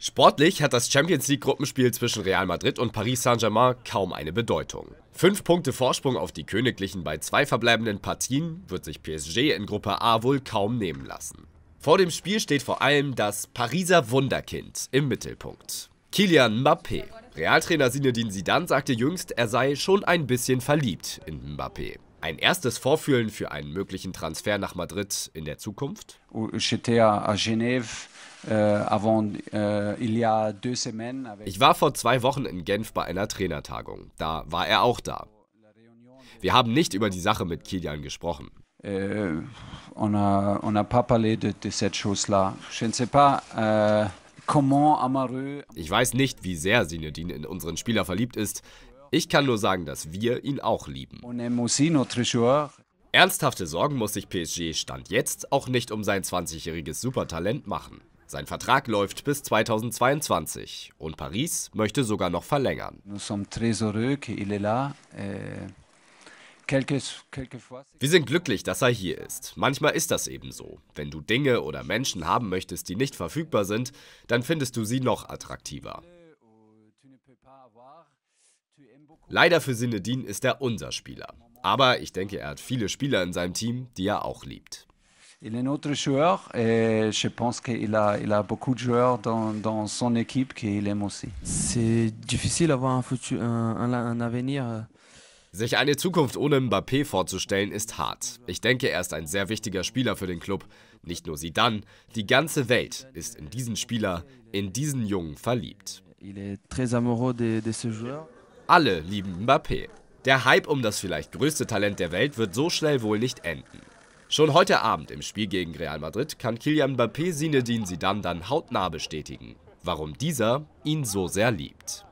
Sportlich hat das Champions League Gruppenspiel zwischen Real Madrid und Paris Saint-Germain kaum eine Bedeutung. Fünf Punkte Vorsprung auf die Königlichen bei zwei verbleibenden Partien wird sich PSG in Gruppe A wohl kaum nehmen lassen. Vor dem Spiel steht vor allem das Pariser Wunderkind im Mittelpunkt. Kilian Mbappé. Realtrainer Zinedine Zidane sagte jüngst, er sei schon ein bisschen verliebt in Mbappé ein erstes Vorfühlen für einen möglichen Transfer nach Madrid in der Zukunft? Euh, euh, ich war vor zwei Wochen in Genf bei einer Trainertagung. Da war er auch da. Wir haben nicht über die Sache mit Kilian gesprochen. Ich weiß nicht, wie sehr Sinedine in unseren Spieler verliebt ist. Ich kann nur sagen, dass wir ihn auch lieben. Ernsthafte Sorgen muss sich PSG Stand jetzt auch nicht um sein 20-jähriges Supertalent machen. Sein Vertrag läuft bis 2022 und Paris möchte sogar noch verlängern. Euh, wir sind glücklich, dass er hier ist. Manchmal ist das eben so. Wenn du Dinge oder Menschen haben möchtest, die nicht verfügbar sind, dann findest du sie noch attraktiver. Leider für Sinedin ist er unser Spieler. Aber ich denke, er hat viele Spieler in seinem Team, die er auch liebt. Il est notre joueur et je pense qu'il a, il a beaucoup de joueurs dans, dans son équipe qu'il aime aussi. C'est difficile d'avoir un, futur, un, un avenir. Euh. Sich eine Zukunft ohne Mbappé vorzustellen ist hart. Ich denke, er ist ein sehr wichtiger Spieler für den Club. Nicht nur sie dann, die ganze Welt ist in diesen Spieler, in diesen Jungen verliebt. Il est très amoureux de, de ce joueur. Alle lieben Mbappé. Der Hype um das vielleicht größte Talent der Welt wird so schnell wohl nicht enden. Schon heute Abend im Spiel gegen Real Madrid kann Kylian Mbappé Zinedine Zidane dann hautnah bestätigen, warum dieser ihn so sehr liebt.